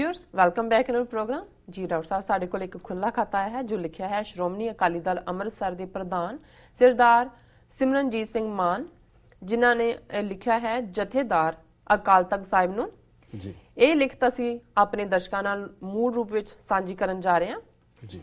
viewers welcome back in our program ਜੀ doctor ਸਾਹਿਬ ਸਾਡੇ ਕੋਲ ਇੱਕ ਖੁੱਲਾ ਖਾਤਾ ਆਇਆ ਹੈ ਜੋ ਲਿਖਿਆ ਹੈ ਸ਼੍ਰੋਮਣੀ ਅਕਾਲੀ ਦਲ ਅੰਮ੍ਰਿਤਸਰ ਦੇ ਪ੍ਰਧਾਨ ਸਰਦਾਰ ਸਿਮਰਨਜੀਤ ਸਿੰਘ ਮਾਨ ਜਿਨ੍ਹਾਂ ਨੇ ਲਿਖਿਆ ਹੈ ਜਥੇਦਾਰ ਅਕਾਲ ਤਖਤ ਸਾਹਿਬ ਨੂੰ ਜੀ ਇਹ ਲਿਖਤ ਅਸੀਂ ਆਪਣੇ ਦਰਸ਼ਕਾਂ ਨਾਲ ਮੂਲ ਰੂਪ ਵਿੱਚ ਸਾਂਝੀ ਕਰਨ ਜਾ ਰਹੇ ਹਾਂ ਜੀ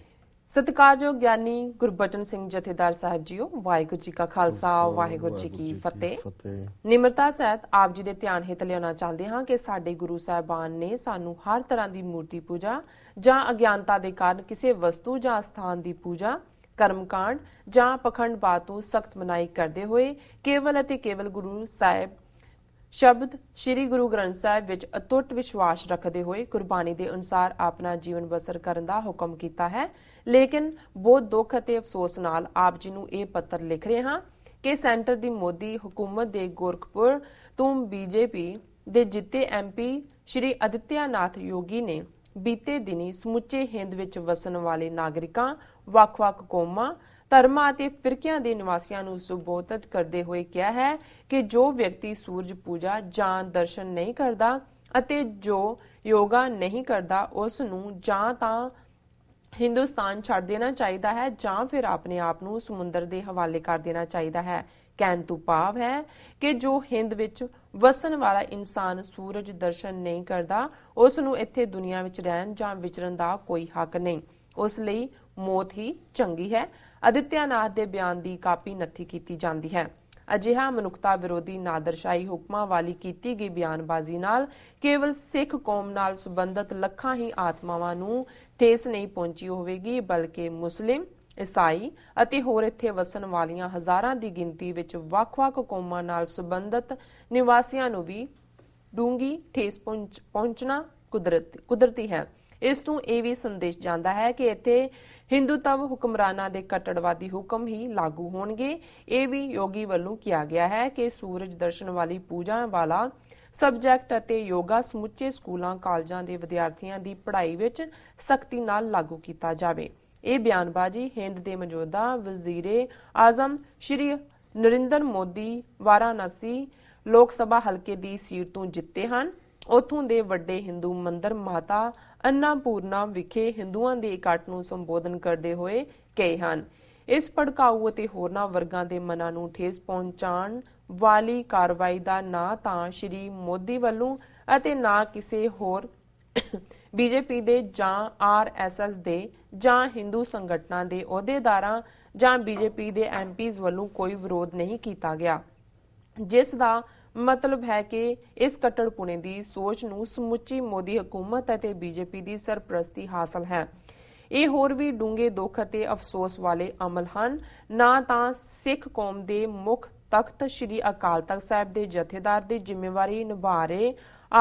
ਸਤਿਕਾਰਯੋਗ ਗਿਆਨੀ ਗੁਰਬਚਨ ਸਿੰਘ ਜਥੇਦਾਰ ਸਾਹਿਬ ਜੀਓ ਵਾਹਿਗੁਰੂ ਜੀ ਕਾ ਖਾਲਸਾ ਵਾਹਿਗੁਰੂ ਜੀ ਕੀ ਫਤਿਹ ਨਿਮਰਤਾ ਸਹਿਤ ਆਪ ਜੀ ਦੇ ਧਿਆਨ ਹਿਤ ਲਿਆਉਣਾ ਚਾਹੁੰਦੇ ਹਾਂ ਕਿ ਸਾਡੇ ਗੁਰੂ ਸਾਹਿਬਾਨ ਨੇ ਸਾਨੂੰ ਹਰ ਤਰ੍ਹਾਂ ਦੀ ਮੂਰਤੀ ਪੂਜਾ ਜਾਂ ਅਗਿਆਨਤਾ ਦੇ ਕਾਰਨ ਕਿਸੇ ਵਸਤੂ ਜਾਂ ਸਥਾਨ ਦੀ ਪੂਜਾ ਕਰਮਕਾਂਡ ਜਾਂ ਪਖੰਡ ਬਾਤੋਂ ਸਖਤ ਮਨਾਈ ਕਰਦੇ ਹੋਏ ਕੇਵਲ ਅਤੇ ਕੇਵਲ ਗੁਰੂ ਸਾਹਿਬ ਸ਼ਬਦ ਸ੍ਰੀ ਗੁਰੂ ਗ੍ਰੰਥ ਸਾਹਿਬ ਵਿੱਚ ਅਟੁੱਟ ਵਿਸ਼ਵਾਸ ਰੱਖਦੇ ਹੋਏ ਕੁਰਬਾਨੀ ਦੇ ਅਨੁਸਾਰ ਆਪਣਾ ਜੀਵਨ ਬਸਰ ਕਰਨ ਦਾ ਹੁਕਮ ਕੀਤਾ ਹੈ ਲੇਕਿਨ ਬਹੁਤ ਦੁੱਖ ਅਤੇ ਅਫਸੋਸ ਨਾਲ ਆਪ ਜੀ ਨੂੰ ਇਹ ਪੱਤਰ ਲਿਖ ਰਹੇ ਹਾਂ ਕਿ ਸੈਂਟਰ ਦੀ ਮੋਦੀ ਹਕੂਮਤ ਦੇ ਗੋਰਖਪੁਰ ਤੋਂ ਬੀਜੇਪੀ ਦੇ ਜਿੱਤੇ ਐਮਪੀ ਸ਼੍ਰੀ ਅਦਿੱਤਿਆਨਾਥ ਯੋਗੀ ਨੇ ਬੀਤੇ ਦਿਨੀ ਸਮੁੱਚੇ ਹਿੰਦ ਵਿੱਚ ਵਸਣ ਵਾਲੇ ਨਾਗਰਿਕਾਂ ਵੱਖ-ਵੱਖ ਕੌਮਾਂ ਧਰਮਾਂ ਅਤੇ ਫਿਰਕਿਆਂ ਦੇ ਨਿਵਾਸੀਆਂ ਨੂੰ ਸੁਬੋਧਤ ਕਰਦੇ ਹੋਏ ਕਿਹਾ ਹੈ ਕਿ ਜੋ ਵਿਅਕਤੀ ਸੂਰਜ ਪੂਜਾ ਜਾਂ ਦਰਸ਼ਨ ਨਹੀਂ ਕਰਦਾ ਅਤੇ ਜੋ ਯੋਗਾ ਨਹੀਂ ਕਰਦਾ ਉਸ ਨੂੰ ਜਾਂ ਤਾਂ ਹਿੰਦੁਸਤਾਨ ਛੱਡ ਦੇਣਾ ਚਾਹੀਦਾ ਹੈ ਜਾਂ ਫਿਰ ਆਪਣੇ ਆਪ ਨੂੰ ਸਮੁੰਦਰ ਦੇ ਹਵਾਲੇ ਕਰ ਦੇਣਾ ਚਾਹੀਦਾ ਹੈ ਕਹਿਣ ਤੋਂ ਪਾਵ ਹੈ ਕਿ ਜੋ ਹਿੰਦ ਵਿੱਚ ਵਸਣ ਵਾਲਾ ਇਨਸਾਨ ਸੂਰਜ ਦਰਸ਼ਨ ਨਹੀਂ ਕਰਦਾ ਉਸ ਨੂੰ ਇੱਥੇ ਦੁਨੀਆ ਵਿੱਚ ਰਹਿਣ ਜਾਂ ਵਿਚਰਨ ਦਾ ਕੋਈ ਹੱਕ ਨਹੀਂ ਉਸ ਲਈ ਮੌਤ ਹੀ ਚੰਗੀ ਹੈ ਅਦਿੱਤਿਆਨਾਥ ਦੇ ਬਿਆਨ ਦੀ ਕਾਪੀ ਨੱਥੀ ਕੀਤੀ ਜਾਂਦੀ ਹੈ ਅਜਿਹਾ ਮਨੁੱਖਤਾ ਵਿਰੋਧੀ ਨਾਦਰਸ਼ਾਹੀ ਹੁਕਮਾਂ ਵਾਲੀ ਕੀਤੀ ਗਈ ਬਿਆਨਬਾਜ਼ੀ ਨਾਲ ਕੇਵਲ ਸਿੱਖ ਕੌਮ ਨਾਲ ਸੰਬੰਧਤ ਲੱਖਾਂ ਹੀ ਆਤਮਾਵਾਂ ਨੂੰ ਠੇਸ ਨਹੀਂ ਪਹੁੰਚੀ ਹੋਵੇਗੀ ਬਲਕਿ ਮੁਸਲਿਮ ਇਸਾਈ ਅਤੇ ਹੋਰ ਇੱਥੇ ਵਸਣ ਵਾਲੀਆਂ ਹਜ਼ਾਰਾਂ ਦੀ ਗਿਣਤੀ ਵਿੱਚ ਵੱਖ-ਵੱਖ ਕੌਮਾਂ ਨਾਲ ਸੰਬੰਧਤ ਨਿਵਾਸੀਆਂ ਨੂੰ ਵੀ ਡੂੰਗੀ ਠੇਸ ਪਹੁੰਚਣਾ ਕੁਦਰਤੀ ਕੁਦਰਤੀ ਹੈ ਇਸ ਤੋਂ ਇਹ ਵੀ ਸੰਦੇਸ਼ ਜਾਂਦਾ ਹੈ ਕਿ ਇੱਥੇ ਹਿੰਦੂਤਵ ਹੁਕਮਰਾਨਾਂ ਦੇ ਕਟੜਵਾਦੀ ਹੁਕਮ ਹੀ ਲਾਗੂ ਹੋਣਗੇ ਇਹ ਵੀ ਯੋਗੀ ਵੱਲੋਂ ਕਿਹਾ ਗਿਆ ਹੈ ਕਿ ਸੂਰਜ ਦਰਸ਼ਨ ਵਾਲੀ ਪੂਜਾ ਵਾਲਾ ਸਬਜੈਕਟ ਅਤੇ ਯੋਗਾ ਸਮੁੱਚੇ ਸਕੂਲਾਂ ਕਾਲਜਾਂ ਦੇ ਵਿਦਿਆਰਥੀਆਂ ਦੀ ਪੜ੍ਹਾਈ ਵਿੱਚ ਸਖਤੀ ਨਾਲ ਲਾਗੂ ਕੀਤਾ ਜਾਵੇ ਇਹ ਬਿਆਨਬਾਜ਼ੀ ਹਿੰਦ ਦੇ ਮੌਜੂਦਾ ਵਜ਼ੀਰੇ ਆਜ਼ਮ ਸ਼੍ਰੀ ਨਰਿੰਦਰ ਮੋਦੀ ਵਾਰਾਨਸੀ ਲੋਕ ਸਭਾ ਹਲਕੇ ਦੀ ਸੀਟ ਤੋਂ ਜਿੱਤੇ ਹਨ ਉਥੋਂ ਦੇ ਵੱਡੇ ਹਿੰਦੂ ਮੰਦਰ ਮਾਤਾ ਅੰਨਾਪੂਰਨਾ ਵਿਖੇ ਹਿੰਦੂਆਂ ਦੇ ਇਕੱਠ ਨੂੰ ਸੰਬੋਧਨ ਕਰਦੇ ਹੋਏ ਕਹੇ ਹਨ ਇਸ ਪੜਕਾਉ ਅਤੇ ਹੋਰਨਾਂ ਵਰਗਾਂ ਦੇ ਮਨਾਂ ਨੂੰ ਠੇਸ ਪਹੁੰਚਾਉਣ ਵਾਲੀ ਕਾਰਵਾਈ ਦਾ ਨਾਂ ਤਾਂ ਸ਼੍ਰੀ ਮੋਦੀ ਵੱਲੋਂ ਅਤੇ ਨਾ ਕਿਸੇ ਹੋਰ ਬੀਜੇਪੀ ਦੇ ਜਾਂ ਆਰਐਸਐਸ ਦੇ ਜਾਂ ਹਿੰਦੂ ਸੰਗਠਨਾਂ ਦੇ ਅਹੁਦੇਦਾਰਾਂ ਜਾਂ ਬੀਜੇਪੀ ਦੇ ਐਮਪੀਜ਼ ਵੱਲੋਂ ਕੋਈ ਵਿਰੋਧ ਨਹੀਂ ਕੀਤਾ ਗਿਆ ਜਿਸ ਦਾ ਮਤਲਬ ਹੈ ਕਿ ਇਸ ਕਟੜਪੁਣੇ ਦੀ ਸੋਚ ਨੂੰ ਸਮੁੱਚੀ ਮੋਦੀ ਹਕੂਮਤ ਅਤੇ ਬੀਜੇਪੀ ਦੀ ਸਰਪ੍ਰਸਤੀ ਹਾਸਲ ਹੈ ਇਹ ਹੋਰ ਵੀ ਡੂੰਗੇ ਦੁੱਖ ਅਤੇ ਅਫਸੋਸ ਵਾਲੇ ਅਮਲ ਹਨ ਨਾ ਤਾਂ ਸਿੱਖ ਕੌਮ ਦੇ ਮੁੱਖ ਤਖਤ ਸ੍ਰੀ ਅਕਾਲ ਤਖਤ ਸਾਹਿਬ ਦੇ ਜਥੇਦਾਰ ਦੀ ਜ਼ਿੰਮੇਵਾਰੀ ਨਿਭਾ ਰਹੇ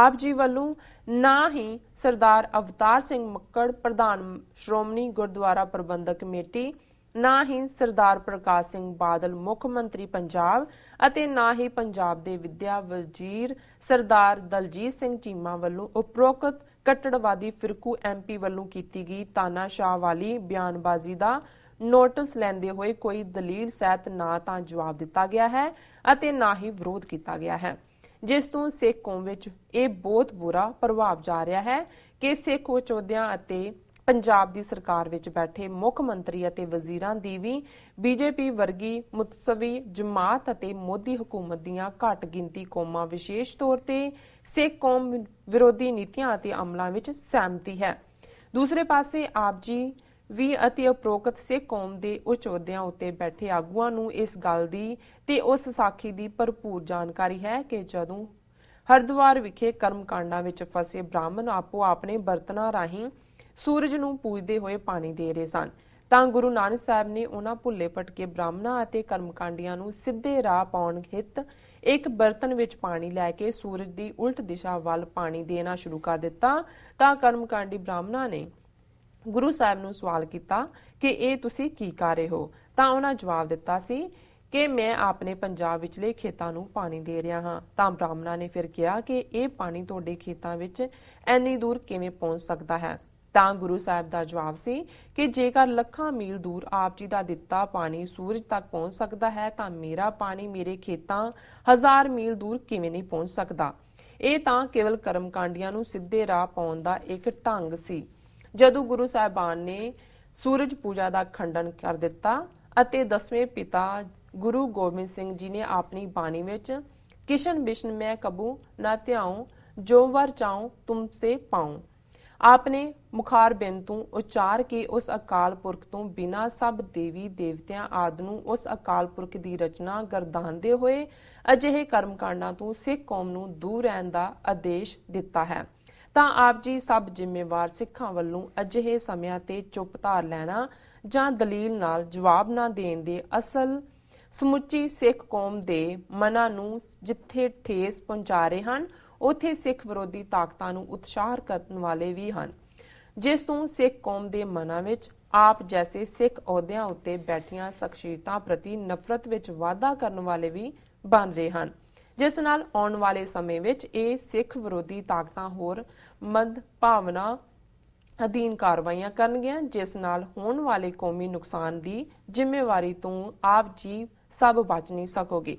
ਆਪ ਜੀ ਵੱਲੋਂ ਨਾ ਹੀ ਸਰਦਾਰ ਅਵਤਾਰ ਸਿੰਘ ਮੱਕੜ ਪ੍ਰਧਾਨ ਸ਼੍ਰੋਮਣੀ ਗੁਰਦੁਆਰਾ ਪ੍ਰਬੰਧਕ ਕਮੇਟੀ ਨਾ ਹੀ ਸਰਦਾਰ ਪ੍ਰਕਾਸ਼ ਸਿੰਘ ਬਾਦਲ ਮੁੱਖ ਮੰਤਰੀ ਪੰਜਾਬ ਅਤੇ ਨਾ ਹੀ ਪੰਜਾਬ ਦੇ ਵਿਦਿਆ ਵਜ਼ੀਰ ਸਰਦਾਰ ਦਲਜੀਤ ਸਿੰਘ ਚੀਮਾ ਵੱਲੋਂ ਉਪਰੋਕਤ ਕਟੜਵਾਦੀ ਫਿਰਕੂ ਐਮਪੀ ਵੱਲੋਂ ਕੀਤੀ ਗਈ ਤਾਨਾਸ਼ਾਹ ਵਾਲੀ ਬਿਆਨਬਾਜ਼ੀ ਦਾ ਨੋਟਿਸ ਲੈਂਦੇ ਹੋਏ ਕੋਈ ਦਲੀਲ ਸਹਿਤ ਨਾ ਤਾਂ ਜਵਾਬ ਦਿੱਤਾ ਗਿਆ ਹੈ ਅਤੇ ਨਾ ਹੀ ਵਿਰੋਧ ਕੀਤਾ ਗਿਆ ਹੈ ਜਿਸ ਤੋਂ ਸਿੱਖ ਕੌਮ ਵਿੱਚ ਇਹ ਬਹੁਤ ਬੁਰਾ ਪ੍ਰਭਾਵ ਜਾ ਰਿਹਾ ਹੈ ਕਿ ਸਿੱਖ ਵਿਚੋਦਿਆਂ ਅਤੇ ਪੰਜਾਬ ਦੀ ਸਰਕਾਰ ਵਿੱਚ ਬੈਠੇ ਮੁੱਖ ਮੰਤਰੀ ਅਤੇ ਵਜ਼ੀਰਾਂ ਦੀ ਵੀ ਬੀਜੇਪੀ ਵਰਗੀ ਮੁਤਸਵੀ ਜਮਾਤ ਅਤੇ ਮੋਦੀ ਹਕੂਮਤ ਦੀਆਂ ਘੱਟ ਗਿਣਤੀ ਕੌਮਾਂ ਵਿਸ਼ੇਸ਼ ਤੌਰ ਤੇ ਸਿੱਖ ਕੌਮ ਵਿਰੋਧੀ ਨੀਤੀਆਂ ਅਤੇ ਅਮਲਾਂ ਵਿੱਚ ਸਹਿਮਤੀ ਹੈ ਦੂਸਰੇ ਪਾਸੇ ਆਪ ਜੀ ਵੀ ਅਤੇ ਉਪਰੋਕਤ ਸੇ ਕੌਮ ਦੇ ਉੱਚ ਅਹੁਦਿਆਂ ਉੱਤੇ ਬੈਠੇ ਆਗੂਆਂ ਨੂੰ ਇਸ ਗੱਲ ਦੀ ਤੇ ਉਸ ਸਾਖੀ ਦੀ ਭਰਪੂਰ ਜਾਣਕਾਰੀ ਹੈ ਕਿ ਜਦੋਂ ਹਰਦੁਆਰ ਵਿਖੇ ਕਰਮਕਾਂਡਾਂ ਵਿੱਚ ਫਸੇ ਬ੍ਰਾਹਮਣ ਆਪੋ ਆਪਣੇ ਬਰਤਨਾਂ ਰਾਹੀਂ ਸੂਰਜ ਨੂੰ ਪੂਜਦੇ ਹੋਏ ਪਾਣੀ ਦੇ ਰਹੇ ਸਨ ਤਾਂ ਗੁਰੂ ਨਾਨਕ ਸਾਹਿਬ ਨੇ ਉਹਨਾਂ ਭੁੱਲੇ ਭਟਕੇ ਬ੍ਰਾਹਮਣਾਂ ਅਤੇ ਕਰਮਕਾਂਡੀਆਂ ਨੂੰ ਸਿੱਧੇ ਰਾਹ ਪਾਉਣ ਹਿੱਤ ਇੱਕ ਬਰਤਨ ਵਿੱਚ ਪਾਣੀ ਲੈ ਕੇ ਸੂਰਜ ਦੀ ਉਲਟ ਦਿਸ਼ਾ ਵੱਲ ਪਾਣੀ ਦੇਣਾ ਸ਼ੁਰੂ ਕਰ ਦਿੱਤਾ ਤਾਂ ਕਰਮਕਾਂਡੀ ਬ੍ਰਾਹਮਣਾਂ ਨੇ ਗੁਰੂ ਸਾਹਿਬ ਨੂੰ ਸਵਾਲ ਕੀਤਾ ਕਿ ਇਹ ਤੁਸੀਂ ਕੀ ਕਰ ਰਹੇ ਹੋ ਤਾਂ ਉਹਨਾਂ ਜਵਾਬ ਦਿੱਤਾ ਸੀ ਕਿ ਮੈਂ ਆਪਣੇ ਪੰਜਾਬ ਵਿਚਲੇ ਖੇਤਾਂ ਨੂੰ ਪਾਣੀ ਦੇ ਰਿਹਾ ਹਾਂ ਤਾਂ ਬ੍ਰਾਹਮਣਾ ਨੇ ਫਿਰ ਕਿਹਾ ਕਿ ਇਹ ਪਾਣੀ ਤੁਹਾਡੇ ਖੇਤਾਂ ਵਿੱਚ ਐਨੀ ਦੂਰ ਕਿਵੇਂ ਪਹੁੰਚ ਸਕਦਾ ਹੈ ਤਾਂ ਗੁਰੂ ਸਾਹਿਬ ਦਾ ਜਵਾਬ ਸੀ ਕਿ ਜੇਕਰ ਲੱਖਾਂ ਮੀਲ ਦੂਰ ਆਪ ਜੀ ਦਾ ਦਿੱਤਾ ਪਾਣੀ ਸੂਰਜ ਤੱਕ ਪਹੁੰਚ ਸਕਦਾ ਹੈ ਤਾਂ ਮੇਰਾ ਪਾਣੀ ਮੇਰੇ ਖੇਤਾਂ ਹਜ਼ਾਰ ਮੀਲ ਦੂਰ ਕਿਵੇਂ ਨਹੀਂ ਪਹੁੰਚ ਸਕਦਾ ਇਹ ਤਾਂ ਕੇਵਲ ਕਰਮਕਾਂਡੀਆਂ ਨੂੰ ਸਿੱਧੇ ਰਾਹ ਪਾਉਣ ਦਾ ਇੱਕ ਢੰਗ ਸੀ ਜਦੋਂ ਗੁਰੂ ਸਾਹਿਬਾਨ ਨੇ ਸੂਰਜ ਪੂਜਾ ਦਾ ਖੰਡਨ ਕਰ ਦਿੱਤਾ ਅਤੇ ਦਸਵੇਂ ਪਿਤਾ ਗੁਰੂ ਗੋਬਿੰਦ ਸਿੰਘ ਜੀ ਨੇ ਆਪਣੀ ਬਾਣੀ ਵਿੱਚ ਕਿਸ਼ਨ ਬਿਸ਼ਨ ਮੈਂ ਕਬੂ ਨਾ ਧਿਆਉ ਜੋ ਵਰ ਚਾਉ ਤੁਮਸੇ ਪਾਉ ਆਪਨੇ ਮੁਖਾਰ ਬਿੰਦ ਤੋਂ ਉਚਾਰ ਕੇ ਉਸ ਅਕਾਲ ਪੁਰਖ ਤੋਂ ਬਿਨਾ ਸਭ ਦੇਵੀ ਦੇਵਤਿਆਂ ਆਦ ਨੂੰ ਉਸ ਅਕਾਲ ਪੁਰਖ ਦੀ ਰਚਨਾ ਗਰਦਾਨਦੇ ਹੋਏ ਅਜਿਹੇ ਕਰਮਕਾਂਡਾਂ ਤੋਂ ਸਿੱਖ ਕੌਮ ਨੂੰ ਦੂਰ ਰਹਿਣ ਦਾ ਆਦੇਸ਼ ਦਿੱਤਾ ਹੈ ਤਾਂ ਆਪ ਜੀ ਸਭ ਜ਼ਿੰਮੇਵਾਰ ਸਿੱਖਾਂ ਵੱਲੋਂ ਅਜਿਹੇ ਸਮਿਆਂ ਤੇ ਚੁੱਪ ਧਾਰ ਲੈਣਾ ਜਾਂ ਦਲੀਲ ਨਾਲ ਜਵਾਬ ਨਾ ਦੇਣ ਦੇ ਅਸਲ ਸਮੁੱਚੀ ਸਿੱਖ ਕੌਮ ਦੇ ਮਨਾਂ ਨੂੰ ਜਿੱਥੇ ਠੇਸ ਪਹੁੰਚਾ ਰਹੇ ਹਨ ਉੱਥੇ ਸਿੱਖ ਵਿਰੋਧੀ ਤਾਕਤਾਂ ਨੂੰ ਉਤਸ਼ਾਹ ਕਰਨ ਵਾਲੇ ਵੀ ਹਨ ਜਿਸ ਤੋਂ ਸਿੱਖ ਕੌਮ ਦੇ ਮਨਾਂ ਵਿੱਚ ਆਪ ਜੈਸੇ ਸਿੱਖ ਅਹੁਦਿਆਂ ਉੱਤੇ ਬੈਠੀਆਂ ਸ਼ਖਸੀਅਤਾਂ ਪ੍ਰਤੀ ਨਫ਼ਰਤ ਵਿੱਚ ਵਾਧਾ ਕਰਨ ਵਾਲੇ ਵੀ ਬਣ ਰਹੇ ਹਨ ਜਿਸ ਨਾਲ ਆਉਣ ਵਾਲੇ ਸਮੇਂ ਵਿੱਚ ਇਹ ਸਿੱਖ ਵਿਰੋਧੀ ਤਾਕਤਾਂ ਹੋਰ ਮੰਦ ਭਾਵਨਾ ਅਧੀਨ ਕਾਰਵਾਈਆਂ ਕਰਨਗੀਆਂ ਜਿਸ ਨਾਲ ਹੋਣ ਵਾਲੇ ਕੌਮੀ ਨੁਕਸਾਨ ਦੀ ਜ਼ਿੰਮੇਵਾਰੀ ਤੋਂ ਆਪ ਜੀ ਸਭ ਬਚ ਨਹੀਂ ਸਕੋਗੇ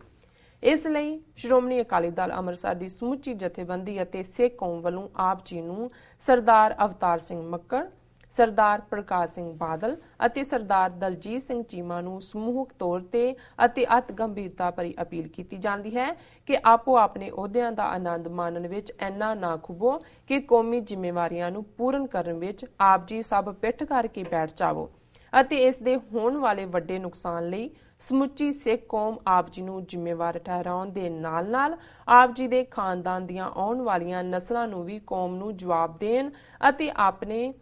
ਇਸ ਲਈ ਸ਼੍ਰੋਮਣੀ ਅਕਾਲੀ ਦਲ ਅੰਮ੍ਰਿਤਸਰ ਦੀ ਸਮੁੱਚੀ ਜਥੇਬੰਦੀ ਅਤੇ ਸਿੱਖ ਕੌਮ ਵੱਲੋਂ ਆਪ ਜੀ ਨੂੰ ਸਰਦਾਰ ਅਵਤਾਰ ਸਿੰਘ ਮੱਕੜ ਸਰਦਾਰ ਪ੍ਰਕਾਸ਼ ਸਿੰਘ ਬਾਦਲ ਅਤੇ ਸਰਦਾਰ ਦਲਜੀਤ ਸਿੰਘ ਚੀਮਾ ਨੂੰ ਸਮੂਹਕ ਤੌਰ ਤੇ ਅਤੇ ਅਤ ਗੰਭੀਰਤਾ ਭਰੀ ਅਪੀਲ ਕੀਤੀ ਜਾਂਦੀ ਹੈ ਕਿ ਆਪੋ ਆਪਣੇ ਅਹੁਦਿਆਂ ਦਾ ਆਨੰਦ ਮਾਣਨ ਵਿੱਚ ਐਨਾ ਨਾ ਖੁਬੋ ਕਿ ਕੌਮੀ ਜ਼ਿੰਮੇਵਾਰੀਆਂ ਨੂੰ ਪੂਰਨ ਕਰਨ ਵਿੱਚ ਆਪ ਜੀ ਸਭ ਪਿੱਠ ਕਰਕੇ ਬੈਠ ਜਾਵੋ ਅਤੇ ਇਸ ਦੇ ਹੋਣ ਵਾਲੇ ਵੱਡੇ ਨੁਕਸਾਨ ਲਈ ਸਮੁੱਚੀ ਸਿੱਖ ਕੌਮ ਆਪ ਜੀ ਨੂੰ ਜ਼ਿੰਮੇਵਾਰ ਠਹਿਰਾਉਣ ਦੇ ਨਾਲ-ਨਾਲ ਆਪ ਜੀ ਦੇ ਖਾਨਦਾਨ ਦੀਆਂ ਆਉਣ ਵਾਲੀਆਂ ਨਸਲਾਂ ਨੂੰ ਵੀ ਕੌਮ ਨੂੰ ਜਵਾਬ ਦੇਣ ਅਤੇ ਆਪਣੇ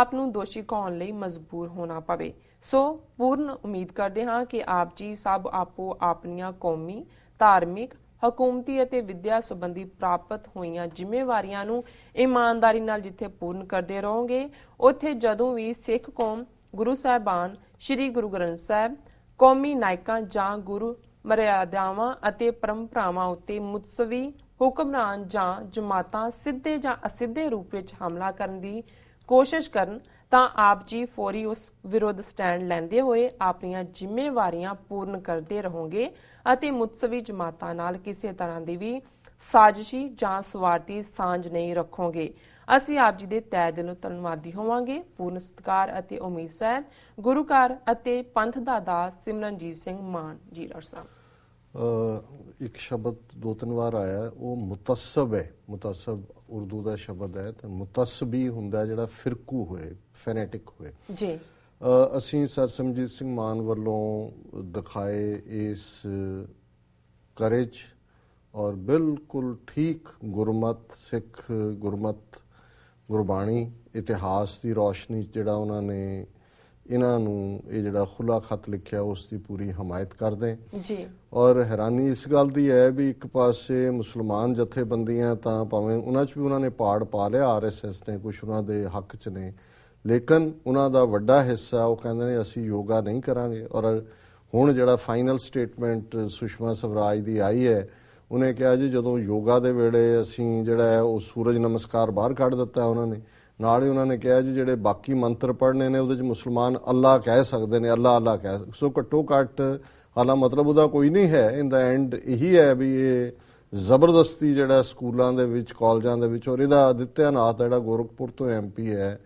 ਆਪ ਨੂੰ ਦੋਸ਼ੀ ਕੌਣ ਲਈ ਮਜਬੂਰ ਹੋਣਾ ਪਵੇ ਸੋ ਪੂਰਨ ਉਮੀਦ ਕਰਦੇ ਹਾਂ ਕਿ ਆਪ ਜੀ ਸਭ ਆਪੋ ਆਪਣੀਆਂ ਕੌਮੀ ਧਾਰਮਿਕ ਹਕੂਮਤੀ ਅਤੇ ਵਿਦਿਆ ਸੰਬੰਧੀ ਪ੍ਰਾਪਤ ਹੋਈਆਂ ਜ਼ਿੰਮੇਵਾਰੀਆਂ ਨੂੰ ਇਮਾਨਦਾਰੀ ਨਾਲ ਜਿੱਥੇ ਪੂਰਨ ਕਰਦੇ ਰਹੋਗੇ ਉੱਥੇ ਜਦੋਂ ਵੀ ਸਿੱਖ ਕੌਮ ਗੁਰੂ ਸਾਹਿਬਾਨ ਸ੍ਰੀ ਗੁਰੂ ਗ੍ਰੰਥ ਸਾਹਿਬ ਕੌਮੀ ਨਾਇਕਾਂ ਜਾਂ ਗੁਰੂ ਮਰਿਆਦਾਵਾਂ ਅਤੇ ਪਰੰਪਰਾਵਾਂ ਉੱਤੇ ਮੁਤਸਵੀ ਹੁਕਮਰਾਨ ਜਾਂ ਜਮਾਤਾਂ ਸਿੱਧੇ ਜਾਂ ਅਸਿੱਧੇ ਰੂਪ ਵਿੱਚ ਹਮਲਾ ਕਰਨ ਦੀ ਕੋਸ਼ਿਸ਼ ਕਰਨ ਤਾਂ ਆਪ ਜੀ ਫੌਰੀ ਉਸ ਵਿਰੋਧ ਸਟੈਂਡ ਲੈਂਦੇ ਹੋਏ ਆਪਣੀਆਂ ਜ਼ਿੰਮੇਵਾਰੀਆਂ ਪੂਰਨ ਕਰਦੇ ਰਹੋਗੇ ਅਤੇ ਮੁਤਸਵੀ ਜਮਾਤਾਂ ਨਾਲ ਕਿਸੇ ਤਰ੍ਹਾਂ ਦੀ ਵੀ ਸਾਜ਼ਿਸ਼ੀ ਜਾਂ ਸਵਾਰਤੀ ਸਾਂਝ ਨਹੀਂ ਰੱਖੋਗੇ ਅਸੀਂ ਆਪ ਜੀ ਦੇ ਤੈ ਨੂੰ ਧੰਨਵਾਦੀ ਹੋਵਾਂਗੇ ਪੂਰਨ ਸਤਿਕਾਰ ਅਤੇ ਉਮੀਦ ਗੁਰੂ ਗੁਰੂਕਾਰ ਅਤੇ ਪੰਥ ਦਾ ਦਾਸ ਸਿਮਰਨਜੀਤ ਸਿੰਘ ਮਾਨ ਜੀ ਸਾਹਿਬ ਇੱਕ ਸ਼ਬਦ ਦੋ ਤਿੰਨ ਵਾਰ ਆਇਆ ਉਹ ਮੁਤਸਬ ਹੈ ਮੁਤਸਬ ਉਰਦੂ ਦਾ ਸ਼ਬਦ ਹੈ ਤੇ ਮੁਤਸਬੀ ਹੁੰਦਾ ਜਿਹੜਾ ਫਿਰਕੂ ਹੋਏ ਫੈਨੇਟਿਕ ਹੋਏ ਜੀ ਅਸੀਂ ਸਰ ਸਮਜੀਤ ਸਿੰਘ ਮਾਨ ਵੱਲੋਂ ਦਿਖਾਏ ਇਸ ਕਰੇਜ ਔਰ ਬਿਲਕੁਲ ਠੀਕ ਗੁਰਮਤ ਸਿੱਖ ਗੁਰਮਤ ਗੁਰਬਾਣੀ ਇਤਿਹਾਸ ਦੀ ਰੋਸ਼ਨੀ ਜਿਹੜਾ ਉਹਨਾਂ ਨੇ ਇਹਨਾਂ ਨੂੰ ਇਹ ਜਿਹੜਾ ਖੁੱਲਾ ਖਤ ਲਿਖਿਆ ਉਸ ਦੀ ਪੂਰੀ ਹਮਾਇਤ ਕਰਦੇ ਜੀ ਔਰ ਹੈਰਾਨੀ ਇਸ ਗੱਲ ਦੀ ਹੈ ਵੀ ਇੱਕ ਪਾਸੇ ਮੁਸਲਮਾਨ ਜਥੇਬੰਦੀਆਂ ਤਾਂ ਭਾਵੇਂ ਉਹਨਾਂ 'ਚ ਵੀ ਉਹਨਾਂ ਨੇ ਪਾੜ ਪਾ ਲਿਆ ਆਰਐਸਐਸ ਨੇ ਕੁਝ ਉਹਨਾਂ ਦੇ ਹੱਕ 'ਚ ਨੇ ਲੇਕਿਨ ਉਹਨਾਂ ਦਾ ਵੱਡਾ ਹਿੱਸਾ ਉਹ ਕਹਿੰਦੇ ਨੇ ਅਸੀਂ ਯੋਗਾ ਨਹੀਂ ਕਰਾਂਗੇ ਔਰ ਹੁਣ ਜਿਹੜਾ ਫਾਈਨਲ ਸਟੇਟਮੈਂਟ ਸੁਸ਼ਮਾ ਸਵਰਾਜ ਦੀ ਆਈ ਹੈ ਉਹਨੇ ਕਿਹਾ ਜੀ ਜਦੋਂ ਯੋਗਾ ਦੇ ਵੇਲੇ ਅਸੀਂ ਜਿਹੜਾ ਹੈ ਉਹ ਸੂਰਜ ਨਮਸਕਾਰ ਬਾਹਰ ਕੱਢ ਦਿੱਤਾ ਉਹਨਾਂ ਨੇ ਨਾਲ ਹੀ ਉਹਨਾਂ ਨੇ ਕਿਹਾ ਜੀ ਜਿਹੜੇ ਬਾਕੀ ਮੰਤਰ ਪੜ੍ਹਨੇ ਨੇ ਉਹਦੇ ਵਿੱਚ ਮੁਸਲਮਾਨ ਅੱਲਾ ਕਹਿ ਸਕਦੇ ਨੇ ਅੱਲਾ ਅੱਲਾ ਕਹਿ ਸੋ ਘੱਟੋ ਘੱਟ ਹਾਲਾ ਮਤਲਬ ਉਹਦਾ ਕੋਈ ਨਹੀਂ ਹੈ ਇਨ ਦਾ ਐਂਡ ਇਹੀ ਹੈ ਵੀ ਇਹ ਜ਼ਬਰਦਸਤੀ ਜਿਹੜਾ ਸਕੂਲਾਂ ਦੇ ਵਿੱਚ ਕਾਲਜਾਂ ਦੇ ਵਿੱਚ ਔਰ ਇਹਦਾ ਦਿੱਤਿਆਨਾਥ ਜਿਹੜਾ ਗੋਰਖਪੁਰ ਤੋਂ ਐਮਪੀ ਹੈ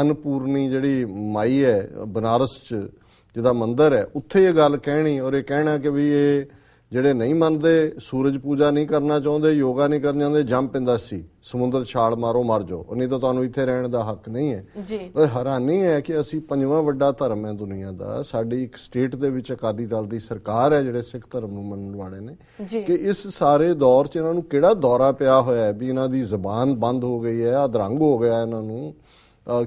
ਅਨਪੂਰਨੀ ਜਿਹੜੀ ਮਾਈ ਹੈ ਬਨਾਰਸ ਚ ਜਿਹਦਾ ਮੰਦਿਰ ਹੈ ਉੱਥੇ ਇਹ ਗੱਲ ਕਹਿਣੀ ਔਰ ਇਹ ਕਹਿਣਾ ਕਿ ਵੀ ਇਹ ਜਿਹੜੇ ਨਹੀਂ ਮੰਨਦੇ ਸੂਰਜ ਪੂਜਾ ਨਹੀਂ ਕਰਨਾ ਚਾਹੁੰਦੇ ਯੋਗਾ ਨਹੀਂ ਕਰਨਾ ਚਾਹੁੰਦੇ ਜੰਪ ਪਿੰਦਾ ਸੀ ਸਮੁੰਦਰ ਛਾਲ ਮਾਰੋ ਮਰ ਜਾਓ ਨਹੀਂ ਤਾਂ ਤੁਹਾਨੂੰ ਇੱਥੇ ਰਹਿਣ ਦਾ ਹੱਕ ਨਹੀਂ ਹੈ ਜੀ ਹੈਰਾਨੀ ਹੈ ਕਿ ਅਸੀਂ ਪੰਜਵਾਂ ਵੱਡਾ ਧਰਮ ਹੈ ਦੁਨੀਆ ਦਾ ਸਾਡੀ ਇੱਕ ਸਟੇਟ ਦੇ ਵਿੱਚ ਅਕਾਲੀ ਦਲ ਦੀ ਸਰਕਾਰ ਹੈ ਜਿਹੜੇ ਸਿੱਖ ਧਰਮ ਨੂੰ ਮੰਨਣ ਵਾਲੇ ਨੇ ਕਿ ਇਸ ਸਾਰੇ ਦੌਰ 'ਚ ਇਹਨਾਂ ਨੂੰ ਕਿਹੜਾ ਦੌਰਾ ਪਿਆ ਹੋਇਆ ਹੈ ਵੀ ਇਹਨਾਂ ਦੀ ਜ਼ਬਾਨ ਬੰਦ ਹੋ ਗਈ ਹੈ ਅਧਰੰਗ ਹੋ ਗਿਆ ਇਹਨਾਂ ਨੂੰ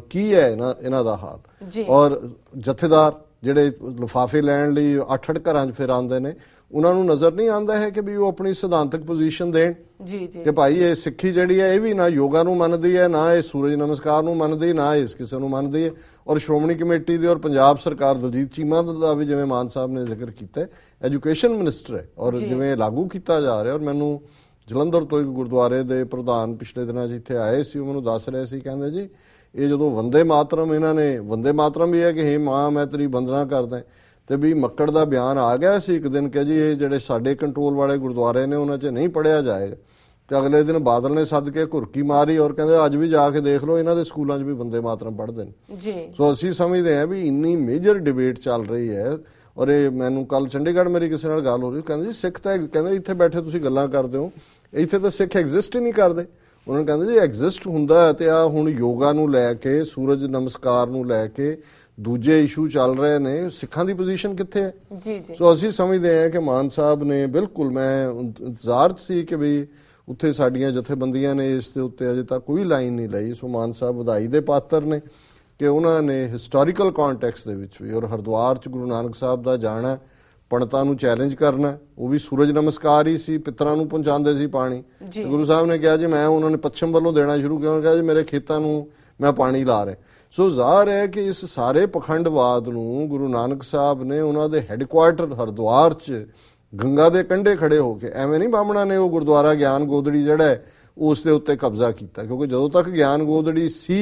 ਕੀ ਹੈ ਇਹਨਾਂ ਦਾ ਹਾਲ ਔਰ ਜਥੇਦਾਰ ਜਿਹੜੇ ਲਫਾਫੇ ਲੈਣ ਲਈ ਅੱਠ ਅੱਠ ਘਰਾਂ 'ਚ ਫਿਰ ਆਉਂਦੇ ਨੇ ਉਹਨਾਂ ਨੂੰ ਨਜ਼ਰ ਨਹੀਂ ਆਉਂਦਾ ਹੈ ਕਿ ਵੀ ਉਹ ਆਪਣੀ ਸਿਧਾਂਤਕ ਪੋਜੀਸ਼ਨ ਦੇਣ ਜੀ ਜੀ ਕਿ ਭਾਈ ਇਹ ਸਿੱਖੀ ਜਿਹੜੀ ਹੈ ਇਹ ਵੀ ਨਾ ਯੋਗਾ ਨੂੰ ਮੰਨਦੀ ਹੈ ਨਾ ਇਹ ਸੂਰਜ ਨਮਸਕਾਰ ਨੂੰ ਮੰਨਦੀ ਨਾ ਇਸ ਕਿਸੇ ਨੂੰ ਮੰਨਦੀ ਹੈ ਔਰ ਸ਼੍ਰੋਮਣੀ ਕਮੇਟੀ ਦੇ ਔਰ ਪੰਜਾਬ ਸਰਕਾਰ ਦਲਜੀਤ ਚੀਮਾ ਦਾ ਵੀ ਜਿਵੇਂ ਮਾਨ ਸਾਹਿਬ ਨੇ ਜ਼ਿਕਰ ਕੀਤਾ ਐਜੂਕੇਸ਼ਨ ਮਿਨਿਸਟਰ ਹੈ ਔਰ ਜਿਵੇਂ ਲਾਗੂ ਕੀਤਾ ਜਾ ਰਿਹਾ ਔਰ ਮੈਨੂੰ ਜਲੰਧਰ ਤੋਂ ਇੱਕ ਗੁਰਦੁਆਰੇ ਦੇ ਪ੍ਰਧਾਨ ਪਿਛਲੇ ਦਿਨਾਂ ਜਿੱਥੇ ਆਏ ਸੀ ਉਹ ਮੈਨੂੰ ਦੱਸ ਰਹੇ ਸੀ ਕਹਿੰਦੇ ਜੀ ਇਹ ਜਦੋਂ ਵੰਦੇ ਮਾਤਰਮ ਇਹਨਾਂ ਨੇ ਵੰਦੇ ਮਾਤਰਮ ਵੀ ਹੈ ਕਿ ਹੇ ਮਾਂ ਮੈਂ ਤੇਰੀ ਵੰਦਨਾ ਕਰਦਾ ਤੇ ਵੀ ਮੱਕੜ ਦਾ ਬਿਆਨ ਆ ਗਿਆ ਸੀ ਇੱਕ ਦਿਨ ਕਿ ਜੀ ਇਹ ਜਿਹੜੇ ਸਾਡੇ ਕੰਟਰੋਲ ਵਾਲੇ ਗੁਰਦੁਆਰੇ ਨੇ ਉਹਨਾਂ 'ਚ ਨਹੀਂ ਪੜਿਆ ਜਾਏਗਾ ਤੇ ਅਗਲੇ ਦਿਨ ਬਾਦਲ ਨੇ ਸੱਦ ਕੇ ਘੁਰਕੀ ਮਾਰੀ ਔਰ ਕਹਿੰਦੇ ਅੱਜ ਵੀ ਜਾ ਕੇ ਦੇਖ ਲਓ ਇਹਨਾਂ ਦੇ ਸਕੂਲਾਂ 'ਚ ਵੀ ਬੰਦੇ ਮਾਤਰਮ ਪੜਦੇ ਨੇ ਜੀ ਸੋ ਅਸੀਂ ਸਮਝਦੇ ਹਾਂ ਵੀ ਇੰਨੀ ਮੇਜਰ ਡਿਬੇਟ ਚੱਲ ਰਹੀ ਹੈ ਔਰ ਇਹ ਮੈਨੂੰ ਕੱਲ ਚੰਡੀਗੜ੍ਹ ਮੇਰੀ ਕਿਸੇ ਨਾਲ ਗੱਲ ਹੋ ਰਹੀ ਕਹਿੰਦੇ ਜੀ ਸਿੱਖ ਤਾਂ ਕਹਿੰਦੇ ਇੱਥੇ ਬੈਠੇ ਤੁਸੀਂ ਗੱਲਾਂ ਕਰਦੇ ਹੋ ਇੱਥੇ ਤਾਂ ਸਿੱਖ ਐਗਜ਼ਿਸਟ ਹੀ ਨਹੀਂ ਕਰਦੇ ਉਹਨਾਂ ਕਹਿੰਦੇ ਜੀ ਐਗਜ਼ਿਸਟ ਹੁੰਦਾ ਤੇ ਆ ਹੁਣ ਯੋਗਾ ਨੂੰ ਲੈ ਕੇ ਸੂਰਜ ਨਮਸਕਾਰ ਨੂੰ ਲੈ ਕੇ ਦੂਜੇ ਇਸ਼ੂ ਚੱਲ ਰਹੇ ਨੇ ਸਿੱਖਾਂ ਦੀ ਪੋਜੀਸ਼ਨ ਕਿੱਥੇ ਹੈ ਜੀ ਜੀ ਸੋ ਅਸੀਂ ਸਮਝਦੇ ਹਾਂ ਕਿ ਮਾਨ ਸਾਹਿਬ ਨੇ ਬਿਲਕੁਲ ਮੈਂ ਇੰਤਜ਼ਾਰ ਸੀ ਕਿ ਵੀ ਉੱਥੇ ਸਾਡੀਆਂ ਜਥੇਬੰਦੀਆਂ ਨੇ ਇਸ ਦੇ ਉੱਤੇ ਅਜੇ ਤੱਕ ਕੋਈ ਲਾਈਨ ਨਹੀਂ ਲਈ ਸੋ ਮਾਨ ਸਾਹਿਬ ਵਧਾਈ ਦੇ ਪਾਤਰ ਨੇ ਕਿ ਉਹਨਾਂ ਨੇ ਹਿਸਟੋਰੀਕਲ ਕੰਟੈਕਸਟ ਦੇ ਵਿੱਚ ਵੀ ਔਰ ਹਰਦੁਆਰ ਚ ਗੁਰੂ ਨਾਨਕ ਸਾਹਿਬ ਦਾ ਜਾਣਾ ਪਣਤਾ ਨੂੰ ਚੈਲੰਜ ਕਰਨਾ ਉਹ ਵੀ ਸੂਰਜ ਨਮਸਕਾਰ ਹੀ ਸੀ ਪਿਤਰਾਂ ਨੂੰ ਪਹੁੰਚਾਉਂਦੇ ਸੀ ਪਾਣੀ ਤੇ ਗੁਰੂ ਸਾਹਿਬ ਨੇ ਕਿਹਾ ਜੀ ਮੈਂ ਉਹਨਾਂ ਨੇ ਪੱਛਮ ਵੱਲੋਂ ਦੇਣਾ ਸ਼ੁਰੂ ਕਿਉਂ ਕਿਹਾ ਜੀ ਮੇਰੇ ਖੇਤਾਂ ਨੂੰ ਮੈਂ ਪਾਣੀ ਲਾ ਰਿਹਾ ਸੋ ਜ਼ਾਹਰ ਹੈ ਕਿ ਇਸ ਸਾਰੇ ਪਖੰਡਵਾਦ ਨੂੰ ਗੁਰੂ ਨਾਨਕ ਸਾਹਿਬ ਨੇ ਉਹਨਾਂ ਦੇ ਹੈੱਡਕੁਆਰਟਰ ਹਰਦੁਆਰ 'ਚ ਗੰਗਾ ਦੇ ਕੰਢੇ ਖੜੇ ਹੋ ਕੇ ਐਵੇਂ ਨਹੀਂ ਬਾਹਮਣਾ ਨੇ ਉਹ ਗੁਰਦੁਆਰਾ ਗਿਆਨ ਗੋਦੜੀ ਜਿਹੜਾ ਉਸ ਦੇ ਉੱਤੇ ਕਬਜ਼ਾ ਕੀਤਾ ਕਿਉਂਕਿ ਜਦੋਂ ਤੱਕ ਗਿਆਨ ਗੋਦੜੀ ਸੀ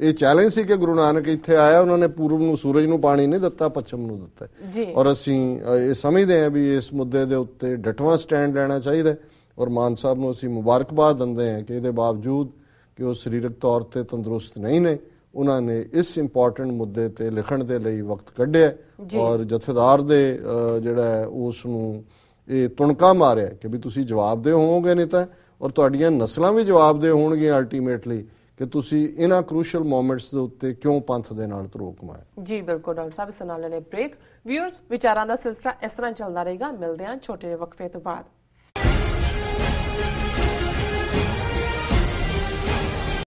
ਇਹ ਚੈਲੰਜ ਸੀ ਕਿ ਗੁਰੂ ਨਾਨਕ ਇੱਥੇ ਆਇਆ ਉਹਨਾਂ ਨੇ ਪੂਰਬ ਨੂੰ ਸੂਰਜ ਨੂੰ ਪਾਣੀ ਨਹੀਂ ਦਿੱਤਾ ਪੱਛਮ ਨੂੰ ਦਿੱਤਾ ਔਰ ਅਸੀਂ ਇਹ ਸਮਝਦੇ ਹਾਂ ਵੀ ਇਸ ਮੁੱਦੇ ਦੇ ਉੱਤੇ ਡਟਵਾ ਸਟੈਂਡ ਲੈਣਾ ਚਾਹੀਦਾ ਔਰ ਮਾਨ ਸਾਹਿਬ ਨੂੰ ਅਸੀਂ ਮੁਬਾਰਕਬਾਦ ਦਿੰਦੇ ਹਾਂ ਕਿ ਇਹਦੇ ਬਾਵਜੂਦ ਕਿ ਉਹ ਸਰੀਰਕ ਤੌਰ ਤੇ ਤੰਦਰੁਸਤ ਨਹੀਂ ਨੇ ਉਹਨਾਂ ਨੇ ਇਸ ਇੰਪੋਰਟੈਂਟ ਮੁੱਦੇ ਤੇ ਲਿਖਣ ਦੇ ਲਈ ਵਕਤ ਕੱਢਿਆ ਔਰ ਜਥੇਦਾਰ ਦੇ ਜਿਹੜਾ ਉਸ ਨੂੰ ਇਹ ਤੁਣਕਾ ਮਾਰਿਆ ਕਿ ਵੀ ਤੁਸੀਂ ਜਵਾਬ ਦੇ ਹੋਵੋਗੇ ਨਹੀਂ ਤਾਂ ਔਰ ਤੁਹਾਡੀਆਂ ਨਸਲਾਂ ਵੀ ਜਵਾਬ ਦੇ ਹੋਣਗੀਆਂ ਅਲਟੀਮੇਟਲੀ ਕਿ ਤੁਸੀਂ ਇਹਨਾਂ ਕ੍ਰੂਸ਼ਲ ਮੂਮੈਂਟਸ ਦੇ ਉੱਤੇ ਕਿਉਂ ਪੰਥ ਦੇ ਨਾਲ ਤਰੋ ਕਮਾਇਆ ਜੀ ਬਿਲਕੁਲ ਡਾਕਟਰ ਸਾਹਿਬ ਇਸ ਨਾਲ ਨੇ ਬ੍ਰੇਕ ਵਿਊਅਰਸ ਵਿਚਾਰਾਂ ਦਾ ਸਿਲਸਿਲਾ ਇਸ ਤਰ੍ਹਾਂ ਚੱਲਦਾ ਰਹੇਗਾ ਮਿਲਦੇ ਹਾਂ ਛੋਟੇ ਵਕਫੇ ਤੋਂ ਬਾਅਦ